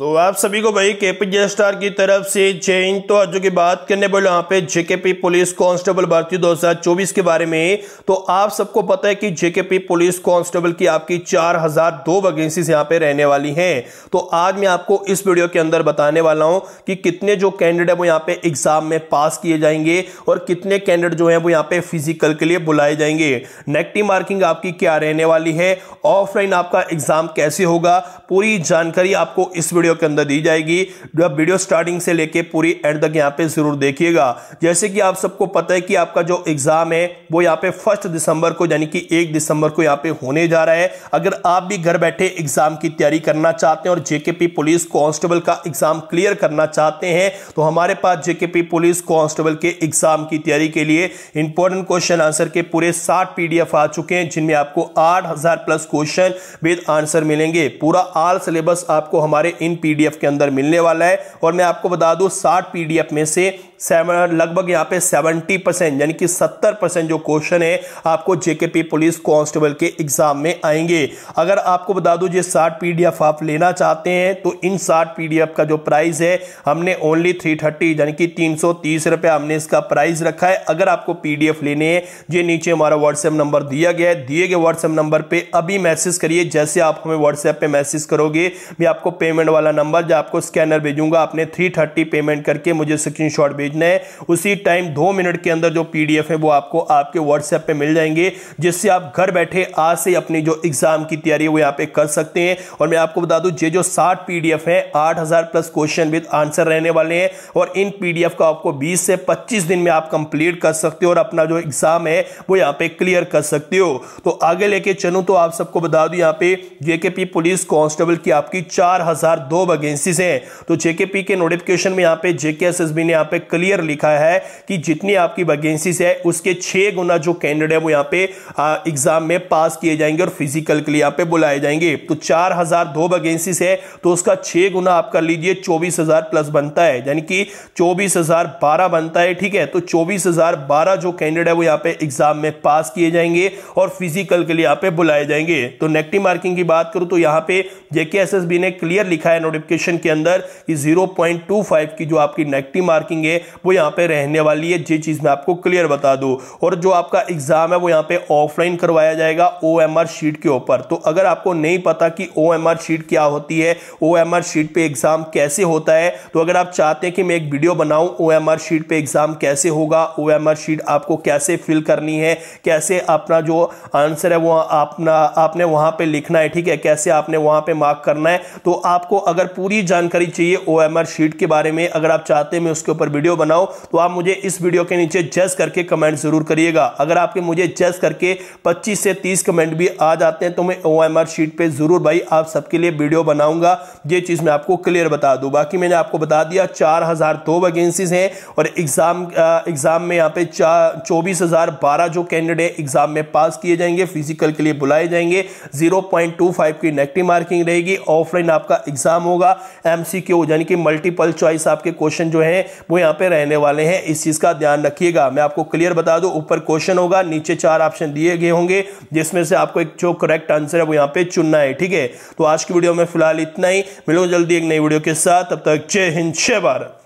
तो आप सभी को भाई केपी जे स्टार की तरफ से चेंज तो आज की बात करने बोले यहाँ पे जेकेपी पुलिस कांस्टेबल भर्ती 2024 के बारे में तो आप सबको पता है कि जेकेपी पुलिस कांस्टेबल की आपकी 4002 वैकेंसी यहाँ पे रहने वाली हैं तो आज मैं आपको इस वीडियो के अंदर बताने वाला हूँ कि कितने जो कैंडिडेट वो यहाँ पे एग्जाम में पास किए जाएंगे और कितने कैंडिडेट जो है वो यहाँ पे फिजिकल के लिए बुलाए जाएंगे नेगेटिव मार्किंग आपकी क्या रहने वाली है ऑफलाइन आपका एग्जाम कैसे होगा पूरी जानकारी आपको इस वीडियो वीडियो के अंदर दी जाएगी जो आप वीडियो स्टार्टिंग से लेके पूरी एंड तक यहाँ पे जरूर देखिएगा जैसे कि आप सबको पता है कि आपका जो एग्जाम है वो यहाँ पे फर्स्ट दिसंबर को यानी कि एक दिसंबर को यहाँ पे होने जा रहा है अगर आप भी घर बैठे एग्जाम की तैयारी करना चाहते हैं और जेके पुलिस कॉन्स्टेबल का एग्जाम क्लियर करना चाहते हैं तो हमारे पास जेके पुलिस कॉन्स्टेबल के एग्जाम की तैयारी के लिए इंपॉर्टेंट क्वेश्चन आंसर के पूरे साठ पी आ चुके हैं जिनमें आपको आठ प्लस क्वेश्चन विद आंसर मिलेंगे पूरा आल सिलेबस आपको हमारे इन पीडीएफ के अंदर मिलने वाला है और मैं आपको बता दूं साठ पीडीएफ में से लगभग यहाँ पे 70 परसेंट यानी कि 70 परसेंट जो क्वेश्चन है आपको जेकेपी पुलिस कांस्टेबल के एग्जाम में आएंगे अगर आपको बता दूं ये 60 पीडीएफ आप लेना चाहते हैं तो इन 60 पीडीएफ का जो प्राइस है हमने ओनली 330 यानी कि तीन रुपया हमने इसका प्राइस रखा है अगर आपको पीडीएफ लेने हैं ये नीचे हमारा व्हाट्सएप नंबर दिया गया है दिए गए व्हाट्सएप नंबर पर अभी मैसेज करिए जैसे आप हमें व्हाट्सएप पर मैसेज करोगे मैं आपको पेमेंट वाला नंबर जो आपको स्कैनर भेजूंगा आपने थ्री पेमेंट करके मुझे स्क्रीन भेज भेजना है उसी टाइम दो मिनट के अंदर जो पीडीएफ है वो आपको आपके व्हाट्सएप पे मिल जाएंगे जिससे आप घर बैठे आज से अपनी जो एग्जाम की तैयारी है वो यहाँ पे कर सकते हैं और मैं आपको बता दूं ये जो साठ पीडीएफ है आठ प्लस क्वेश्चन विद आंसर रहने वाले हैं और इन पीडीएफ को आपको बीस से पच्चीस दिन में आप कंप्लीट कर सकते हो और अपना जो एग्जाम है वो यहाँ पे क्लियर कर सकते हो तो आगे लेके चलू तो आप सबको बता दू यहाँ पे जेकेपी पुलिस कांस्टेबल की आपकी चार हजार दो वैकेंसी हैं तो जेकेपी के नोटिफिकेशन में यहाँ पे जेके एस ने यहाँ पे क्लियर क्लियर लिखा है कि जितनी आपकी वैकेंसीज है उसके छह गुना जो कैंडिडेट है वो यहाँ पे एग्जाम में पास किए जाएंगे और फिजिकल के लिए यहाँ पे बुलाए जाएंगे तो चार हजार दो वैकेंसीज है तो उसका छह गुना आप कर लीजिए चौबीस हजार प्लस बनता है यानी कि चौबीस हजार बारह बनता है ठीक है तो चौबीस हजार बारह जो कैंडिडेट है वो यहाँ पे एग्जाम में पास किए जाएंगे और फिजिकल के लिए यहाँ पे बुलाए जाएंगे तो नेगेटिव मार्किंग की बात करूं तो यहाँ पे जेके एस ने क्लियर लिखा है नोटिफिकेशन के अंदर कि 0.25 की जो आपकी नेगेटिव मार्किंग है वो यहाँ पे रहने वाली है जे चीज़ मैं आपको क्लियर बता दू और जो आपका एग्ज़ाम है वो यहाँ पे ऑफलाइन करवाया जाएगा ओ शीट के ऊपर तो अगर आपको नहीं पता कि ओ शीट क्या होती है ओ शीट पे एग्ज़ाम कैसे होता है तो अगर आप चाहते हैं कि मैं एक वीडियो बनाऊँ ओ शीट पे एग्ज़ाम कैसे होगा ओ शीट आपको कैसे फिल करनी है कैसे अपना जो आंसर है वो अपना आपने वहां पर लिखना है ठीक है कैसे आपने वहां पर मार्क करना है तो आपको अगर पूरी जानकारी चाहिए ओ शीट के बारे में अगर आप चाहते हैं मैं उसके ऊपर वीडियो बनाओ तो आप मुझे इस वीडियो के नीचे जज करके कमेंट जरूर करिएगा अगर आपके मुझे जज करके 25 से 30 कमेंट भी आ जाते हैं तो मैं ओ शीट पे जरूर भाई आप सबके लिए वीडियो बनाऊंगा ये चीज़ मैं आपको क्लियर बता दूँ बाकी मैंने आपको बता दिया चार हज़ार दो वैकेंसीज हैं और एग्ज़ाम एग्ज़ाम में यहाँ पे चौबीस हज़ार बारह जो कैंडिडेट एग्ज़ाम में पास किए जाएंगे फिजिकल के लिए बुलाए जाएंगे जीरो पॉइंट टू फाइव की नेगेटिव मार्किंग रहेगी ऑफलाइन आपका एग्ज़ाम होगा एमसीक्यू यानी कि मल्टीपल चॉइस आपके क्वेश्चन जो है वो यहाँ पे रहने वाले हैं इस चीज़ का ध्यान रखिएगा मैं आपको क्लियर बता दूं ऊपर क्वेश्चन होगा नीचे चार ऑप्शन दिए गए होंगे जिसमें से आपको एक जो करेक्ट आंसर है वो यहाँ पे चुनना है ठीक है तो आज की वीडियो में फिलहाल इतना ही मिलो जल्दी एक नई वीडियो के साथ तब तक जय हिंद जय भारत